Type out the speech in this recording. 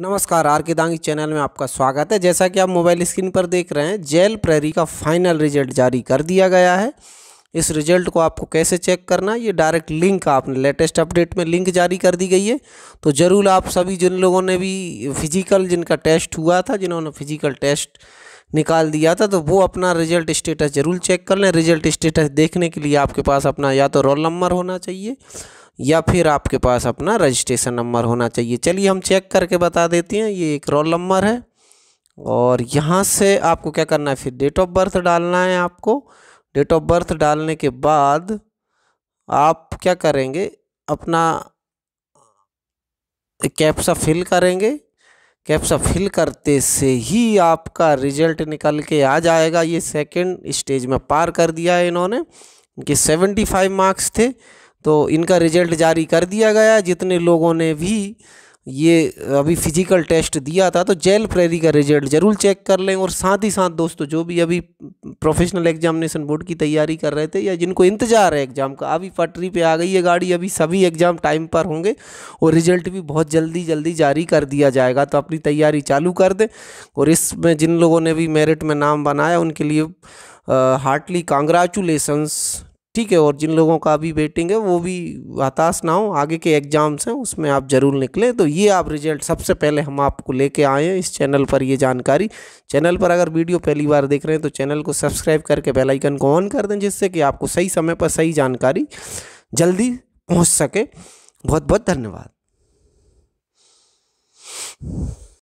नमस्कार आर के दांगी चैनल में आपका स्वागत है जैसा कि आप मोबाइल स्क्रीन पर देख रहे हैं जेल प्रहरी का फाइनल रिजल्ट जारी कर दिया गया है इस रिजल्ट को आपको कैसे चेक करना ये डायरेक्ट लिंक आपने लेटेस्ट अपडेट में लिंक जारी कर दी गई है तो ज़रूर आप सभी जिन लोगों ने भी फिजिकल जिनका टेस्ट हुआ था जिन्होंने फिजिकल टेस्ट निकाल दिया था तो वो अपना रिजल्ट स्टेटस ज़रूर चेक कर लें रिजल्ट स्टेटस देखने के लिए आपके पास अपना या तो रोल नंबर होना चाहिए या फिर आपके पास अपना रजिस्ट्रेशन नंबर होना चाहिए चलिए हम चेक करके बता देते हैं ये एक रोल नंबर है और यहाँ से आपको क्या करना है फिर डेट ऑफ बर्थ डालना है आपको डेट ऑफ बर्थ डालने के बाद आप क्या करेंगे अपना कैप्सा फिल करेंगे कैप्सा फिल करते से ही आपका रिजल्ट निकल के आ जाएगा ये सेकंड स्टेज में पार कर दिया है इन्होंने इनके सेवेंटी फाइव मार्क्स थे तो इनका रिजल्ट जारी कर दिया गया जितने लोगों ने भी ये अभी फिजिकल टेस्ट दिया था तो जेल प्रेरी का रिजल्ट ज़रूर चेक कर लें और साथ ही साथ दोस्तों जो भी अभी प्रोफेशनल एग्जामिनेशन बोर्ड की तैयारी कर रहे थे या जिनको इंतज़ार है एग्ज़ाम का अभी पटरी पे आ गई है गाड़ी अभी सभी एग्ज़ाम टाइम पर होंगे और रिजल्ट भी बहुत जल्दी जल्दी जारी कर दिया जाएगा तो अपनी तैयारी चालू कर दें और इसमें जिन लोगों ने भी मेरिट में नाम बनाया उनके लिए हार्टली कांग्रेचुलेसन्स ठीक है और जिन लोगों का अभी वेटिंग है वो भी हताश ना हो आगे के एग्ज़ाम्स हैं उसमें आप ज़रूर निकलें तो ये आप रिजल्ट सबसे पहले हम आपको लेके आए हैं इस चैनल पर ये जानकारी चैनल पर अगर वीडियो पहली बार देख रहे हैं तो चैनल को सब्सक्राइब करके बेल आइकन को ऑन कर दें जिससे कि आपको सही समय पर सही जानकारी जल्दी पहुँच सके बहुत बहुत धन्यवाद